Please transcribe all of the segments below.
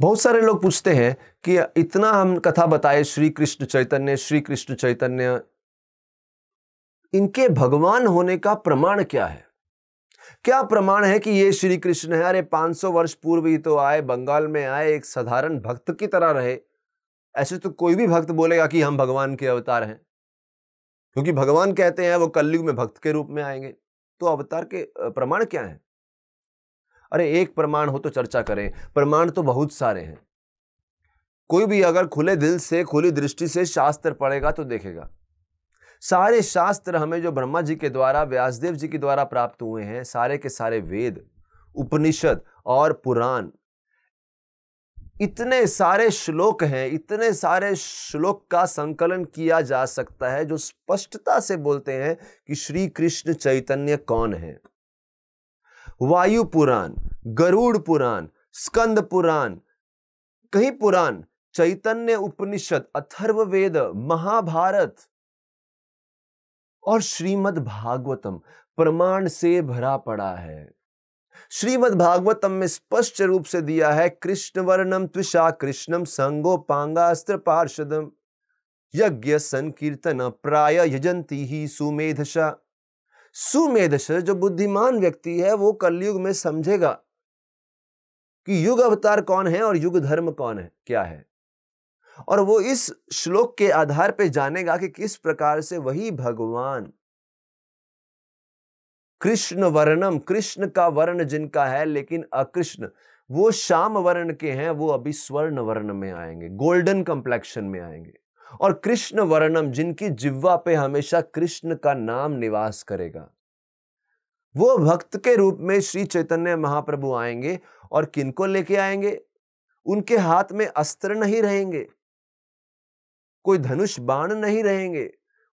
बहुत सारे लोग पूछते हैं कि इतना हम कथा बताए श्री कृष्ण चैतन्य श्री कृष्ण चैतन्य इनके भगवान होने का प्रमाण क्या है क्या प्रमाण है कि ये श्री कृष्ण है अरे 500 वर्ष पूर्व ही तो आए बंगाल में आए एक साधारण भक्त की तरह रहे ऐसे तो कोई भी भक्त बोलेगा कि हम भगवान के अवतार हैं क्योंकि भगवान कहते हैं वो कलयुग में भक्त के रूप में आएंगे तो अवतार के प्रमाण क्या है अरे एक प्रमाण हो तो चर्चा करें प्रमाण तो बहुत सारे हैं कोई भी अगर खुले दिल से खुली दृष्टि से शास्त्र पढ़ेगा तो देखेगा सारे शास्त्र हमें जो ब्रह्मा जी के द्वारा व्यासदेव जी के द्वारा प्राप्त हुए हैं सारे के सारे वेद उपनिषद और पुराण इतने सारे श्लोक हैं इतने सारे श्लोक का संकलन किया जा सकता है जो स्पष्टता से बोलते हैं कि श्री कृष्ण चैतन्य कौन है वायु पुराण गरुड़ पुराण स्कंद पुराण कहीं पुराण चैतन्य उपनिषद अथर्ववेद महाभारत और श्रीमद् भागवतम प्रमाण से भरा पड़ा है श्रीमद् भागवतम में स्पष्ट रूप से दिया है कृष्ण वर्णम त्विषा कृष्णम संगो पांगास्त्र पार्षदम यज्ञ संकीर्तन प्राय यजंती ही सुमेधशा सुमेधस जो बुद्धिमान व्यक्ति है वो कलयुग में समझेगा कि युग अवतार कौन है और युग धर्म कौन है क्या है और वो इस श्लोक के आधार पर जानेगा कि किस प्रकार से वही भगवान कृष्ण वर्णम कृष्ण का वर्ण जिनका है लेकिन अकृष्ण वो श्याम वर्ण के हैं वो अभी स्वर्ण वर्ण में आएंगे गोल्डन कंप्लेक्शन में आएंगे और कृष्ण वर्णम जिनकी जिव्वा पे हमेशा कृष्ण का नाम निवास करेगा वो भक्त के रूप में श्री चैतन्य महाप्रभु आएंगे और किनको लेके आएंगे उनके हाथ में अस्त्र नहीं रहेंगे कोई धनुष बाण नहीं रहेंगे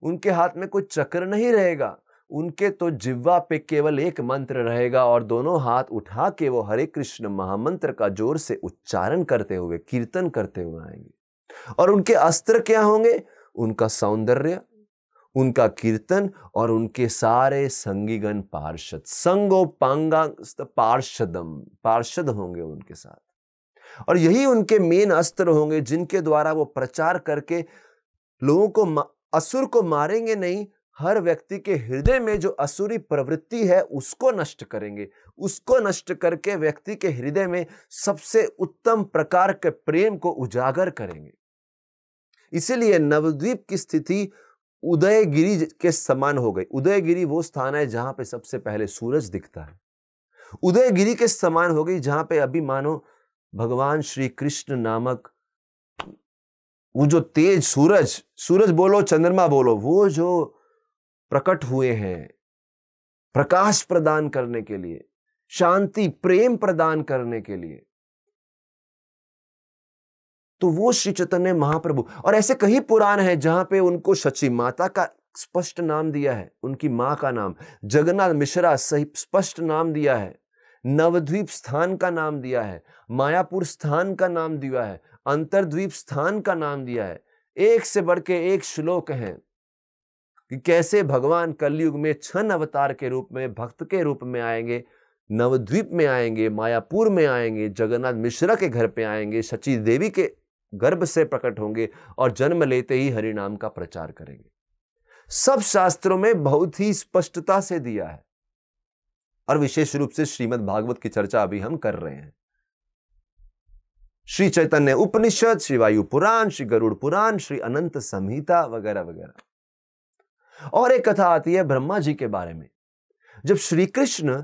उनके हाथ में कोई चक्र नहीं रहेगा उनके तो जिव्वा पे केवल एक मंत्र रहेगा और दोनों हाथ उठा के वो हरे कृष्ण महामंत्र का जोर से उच्चारण करते हुए कीर्तन करते हुए आएंगे और उनके अस्त्र क्या होंगे उनका सौंदर्य उनका कीर्तन और उनके सारे संगीगण पार्षद संगो पांगा पार्षदम पार्षद होंगे उनके साथ और यही उनके मेन अस्त्र होंगे जिनके द्वारा वो प्रचार करके लोगों को असुर को मारेंगे नहीं हर व्यक्ति के हृदय में जो असुरी प्रवृत्ति है उसको नष्ट करेंगे उसको नष्ट करके व्यक्ति के हृदय में सबसे उत्तम प्रकार के प्रेम को उजागर करेंगे इसीलिए नवद्वीप की स्थिति उदयगिरी के समान हो गई उदयगिरी वो स्थान है जहां पे सबसे पहले सूरज दिखता है उदयगिरी के समान हो गई जहां पे अभी मानो भगवान श्री कृष्ण नामक वो जो तेज सूरज सूरज बोलो चंद्रमा बोलो वो जो प्रकट हुए हैं प्रकाश प्रदान करने के लिए शांति प्रेम प्रदान करने के लिए तो वो श्री चैतन्य महाप्रभु और ऐसे कई पुराण है जहां पे उनको सची माता का स्पष्ट नाम दिया है उनकी माँ का नाम जगन्नाथ मिश्रा सही स्पष्ट नाम दिया है नवद्वीप स्थान का नाम दिया है मायापुर स्थान का नाम दिया है अंतरद्वीप स्थान का नाम दिया है एक से बढ़ के एक श्लोक है कि कैसे भगवान कलयुग में छन अवतार के रूप में भक्त के रूप में आएंगे नवद्वीप में आएंगे मायापुर में आएंगे जगन्नाथ मिश्रा के घर पे आएंगे सची देवी के गर्भ से प्रकट होंगे और जन्म लेते ही हरिनाम का प्रचार करेंगे सब शास्त्रों में बहुत ही स्पष्टता से दिया है और विशेष रूप से श्रीमद् भागवत की चर्चा अभी हम कर रहे हैं श्री चैतन्य उपनिषद श्री वायु पुराण श्री गरुड़ पुराण श्री अनंत संहिता वगैरह वगैरह और एक कथा आती है ब्रह्मा जी के बारे में जब श्री कृष्ण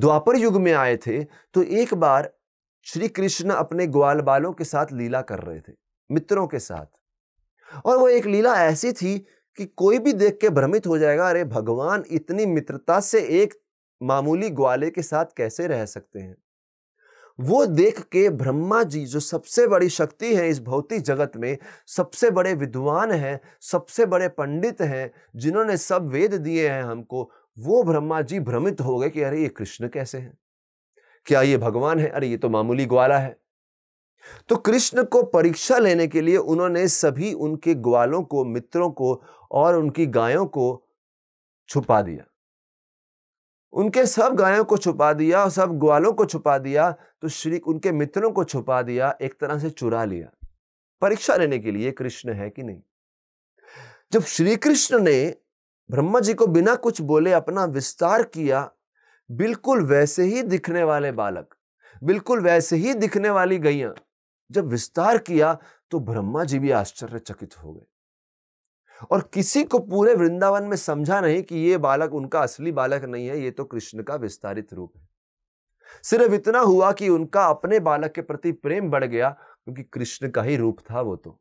द्वापर युग में आए थे तो एक बार श्री कृष्ण अपने ग्वाल बालों के साथ लीला कर रहे थे मित्रों के साथ और वो एक लीला ऐसी थी कि कोई भी देख के भ्रमित हो जाएगा अरे भगवान इतनी मित्रता से एक मामूली ग्वाले के साथ कैसे रह सकते हैं वो देख के ब्रह्मा जी जो सबसे बड़ी शक्ति है इस भौतिक जगत में सबसे बड़े विद्वान हैं सबसे बड़े पंडित हैं जिन्होंने सब वेद दिए हैं हमको वो ब्रह्मा जी भ्रमित हो गए कि अरे ये कृष्ण कैसे हैं क्या ये भगवान है अरे ये तो मामूली ग्वाला है तो कृष्ण को परीक्षा लेने के लिए उन्होंने सभी उनके ग्वालों को मित्रों को और उनकी गायों को छुपा दिया उनके सब गायों को छुपा दिया और सब ग्वालों को छुपा दिया तो श्री उनके मित्रों को छुपा दिया एक तरह से चुरा लिया परीक्षा लेने के लिए कृष्ण है कि नहीं जब श्री कृष्ण ने ब्रह्मा जी को बिना कुछ बोले अपना विस्तार किया बिल्कुल वैसे ही दिखने वाले बालक बिल्कुल वैसे ही दिखने वाली गैया जब विस्तार किया तो ब्रह्मा जी भी आश्चर्यचकित हो गए और किसी को पूरे वृंदावन में समझा नहीं कि ये बालक उनका असली बालक नहीं है ये तो कृष्ण का विस्तारित रूप है सिर्फ इतना हुआ कि उनका अपने बालक के प्रति प्रेम बढ़ गया क्योंकि कृष्ण का ही रूप था वो तो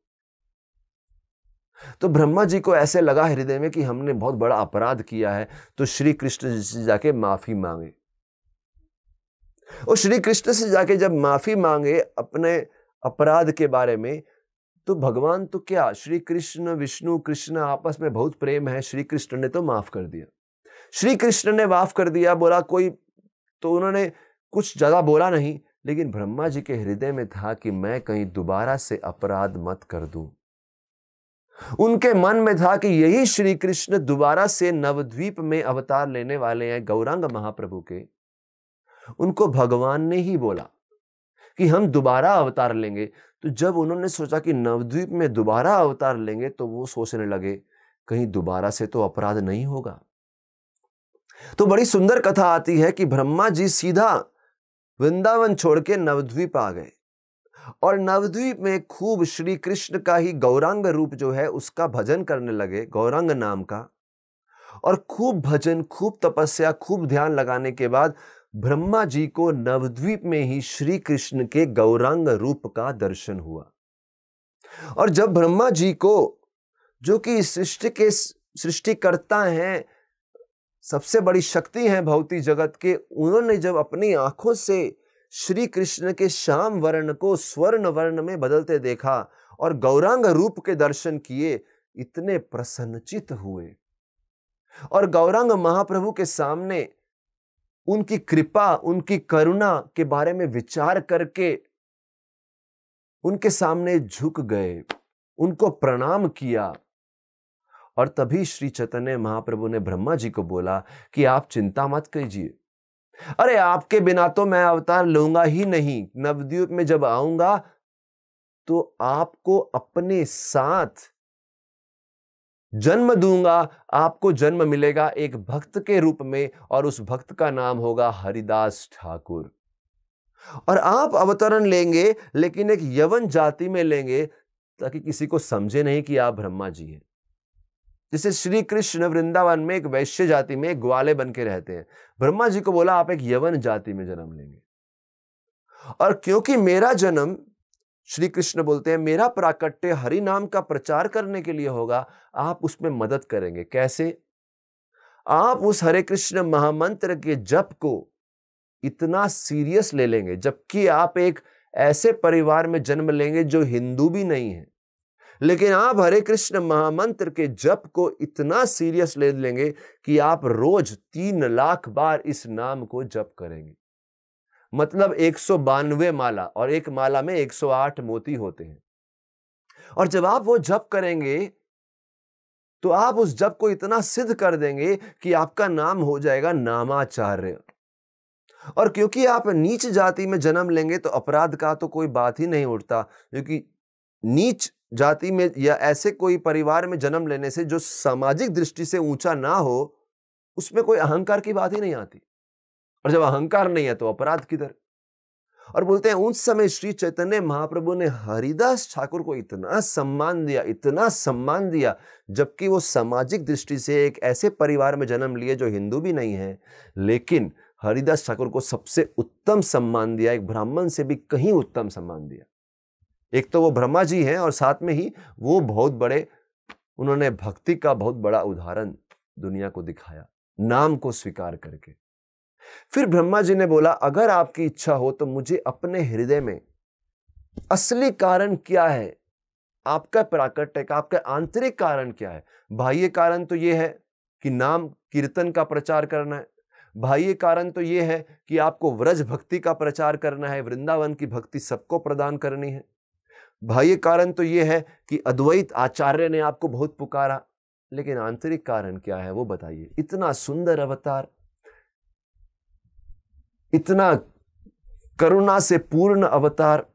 तो ब्रह्मा जी को ऐसे लगा हृदय में कि हमने बहुत बड़ा अपराध किया है तो श्री कृष्ण जी से जाके माफी मांगे और श्री कृष्ण से जाके जब माफी मांगे अपने अपराध के बारे में तो भगवान तो क्या श्री कृष्ण विष्णु कृष्ण आपस में बहुत प्रेम है श्री कृष्ण ने तो माफ कर दिया श्री कृष्ण ने माफ कर दिया बोला कोई तो उन्होंने कुछ ज्यादा बोला नहीं लेकिन ब्रह्मा जी के हृदय में था कि मैं कहीं दोबारा से अपराध मत कर दूं उनके मन में था कि यही श्री कृष्ण दोबारा से नवद्वीप में अवतार लेने वाले हैं गौरांग महाप्रभु के उनको भगवान ने ही बोला कि हम दोबारा अवतार लेंगे तो जब उन्होंने सोचा कि नवद्वीप में दोबारा अवतार लेंगे तो वो सोचने लगे कहीं दोबारा से तो अपराध नहीं होगा तो बड़ी सुंदर कथा आती है कि ब्रह्मा जी सीधा वृंदावन छोड़ के नवद्वीप आ गए और नवद्वीप में खूब श्री कृष्ण का ही गौरांग रूप जो है उसका भजन करने लगे गौरांग नाम का और खूब भजन खूब तपस्या खूब ध्यान लगाने के बाद ब्रह्मा जी को नवद्वीप में ही श्री कृष्ण के गौरांग रूप का दर्शन हुआ और जब ब्रह्मा जी को जो कि सृष्टि के सृष्टिकर्ता हैं सबसे बड़ी शक्ति हैं भौतिक जगत के उन्होंने जब अपनी आंखों से श्री कृष्ण के श्याम वर्ण को स्वर्ण वर्ण में बदलते देखा और गौरांग रूप के दर्शन किए इतने प्रसन्नचित हुए और गौरांग महाप्रभु के सामने उनकी कृपा उनकी करुणा के बारे में विचार करके उनके सामने झुक गए उनको प्रणाम किया और तभी श्री चैतन्य महाप्रभु ने ब्रह्मा जी को बोला कि आप चिंता मत कीजिए अरे आपके बिना तो मैं अवतार लूंगा ही नहीं नवद्वीप में जब आऊंगा तो आपको अपने साथ जन्म दूंगा आपको जन्म मिलेगा एक भक्त के रूप में और उस भक्त का नाम होगा हरिदास ठाकुर और आप अवतरण लेंगे लेकिन एक यवन जाति में लेंगे ताकि किसी को समझे नहीं कि आप ब्रह्मा जी हैं जैसे श्री कृष्ण वृंदावन में एक वैश्य जाति में एक ग्वाले बन के रहते हैं ब्रह्मा जी को बोला आप एक यवन जाति में जन्म लेंगे और क्योंकि मेरा जन्म श्री कृष्ण बोलते हैं मेरा प्राकट्य हरि नाम का प्रचार करने के लिए होगा आप उसमें मदद करेंगे कैसे आप उस हरे कृष्ण महामंत्र के जप को इतना सीरियस ले लेंगे जबकि आप एक ऐसे परिवार में जन्म लेंगे जो हिंदू भी नहीं है लेकिन आप हरे कृष्ण महामंत्र के जप को इतना सीरियस ले लेंगे कि आप रोज तीन लाख बार इस नाम को जप करेंगे मतलब एक सौ बानवे माला और एक माला में एक सौ आठ मोती होते हैं और जब आप वो जप करेंगे तो आप उस जप को इतना सिद्ध कर देंगे कि आपका नाम हो जाएगा नामाचार्य और क्योंकि आप नीच जाति में जन्म लेंगे तो अपराध का तो कोई बात ही नहीं उठता क्योंकि नीच जाति में या ऐसे कोई परिवार में जन्म लेने से जो सामाजिक दृष्टि से ऊंचा ना हो उसमें कोई अहंकार की बात ही नहीं आती और जब अहंकार नहीं है तो अपराध किधर और बोलते हैं उस समय श्री चैतन्य महाप्रभु ने हरिदास ठाकुर को इतना सम्मान दिया इतना सम्मान दिया जबकि वो सामाजिक दृष्टि से एक ऐसे परिवार में जन्म लिए जो हिंदू भी नहीं है लेकिन हरिदास ठाकुर को सबसे उत्तम सम्मान दिया एक ब्राह्मण से भी कहीं उत्तम सम्मान दिया एक तो वो ब्रह्मा जी हैं और साथ में ही वो बहुत बड़े उन्होंने भक्ति का बहुत बड़ा उदाहरण दुनिया को दिखाया नाम को स्वीकार करके फिर ब्रह्मा जी ने बोला अगर आपकी इच्छा हो तो मुझे अपने हृदय में असली कारण क्या है आपका प्राकट्य का आपका आंतरिक कारण क्या है बाह्य कारण तो यह है कि नाम कीर्तन का प्रचार करना है बाह्य कारण तो यह है कि आपको व्रज भक्ति का प्रचार करना है वृंदावन की भक्ति सबको प्रदान करनी है बाह्य कारण तो ये है कि अद्वैत आचार्य ने आपको बहुत पुकारा लेकिन आंतरिक कारण क्या है वो बताइए इतना सुंदर अवतार इतना करुणा से पूर्ण अवतार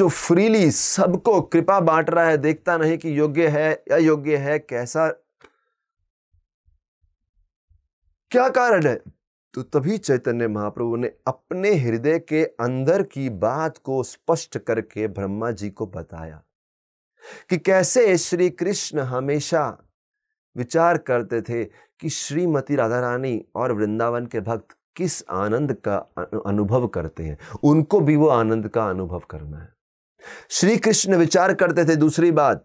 जो फ्रीली सबको कृपा बांट रहा है देखता नहीं कि योग्य है या योग्य है कैसा क्या कारण है तो तभी चैतन्य महाप्रभु ने अपने हृदय के अंदर की बात को स्पष्ट करके ब्रह्मा जी को बताया कि कैसे श्री कृष्ण हमेशा विचार करते थे कि श्रीमती राधा रानी और वृंदावन के भक्त किस आनंद का अनुभव करते हैं उनको भी वो आनंद का अनुभव करना है श्री कृष्ण विचार करते थे दूसरी बात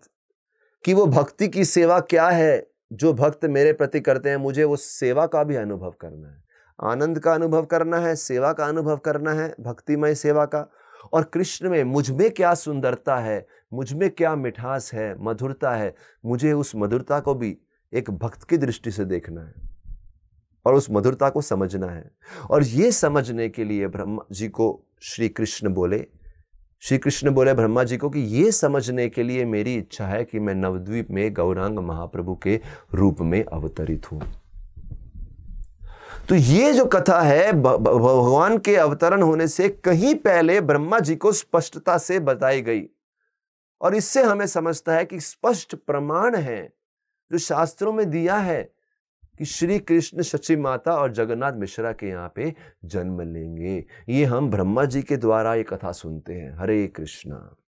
कि वो भक्ति की सेवा क्या है जो भक्त मेरे प्रति करते हैं मुझे वो सेवा का भी अनुभव करना है आनंद का अनुभव करना है सेवा का अनुभव करना है भक्तिमय सेवा का और कृष्ण में मुझ में क्या सुंदरता है मुझ में क्या मिठास है मधुरता है मुझे उस मधुरता को भी एक भक्त की दृष्टि से देखना है और उस मधुरता को समझना है और ये समझने के लिए ब्रह्मा जी को श्री कृष्ण बोले श्री कृष्ण बोले ब्रह्मा जी को कि ये समझने के लिए मेरी इच्छा है कि मैं नवद्वीप में गौरांग महाप्रभु के रूप में अवतरित हूँ तो ये जो कथा है भगवान के अवतरण होने से कहीं पहले ब्रह्मा जी को स्पष्टता से बताई गई और इससे हमें समझता है कि स्पष्ट प्रमाण है जो शास्त्रों में दिया है कि श्री कृष्ण शचि माता और जगन्नाथ मिश्रा के यहाँ पे जन्म लेंगे ये हम ब्रह्मा जी के द्वारा ये कथा सुनते हैं हरे कृष्णा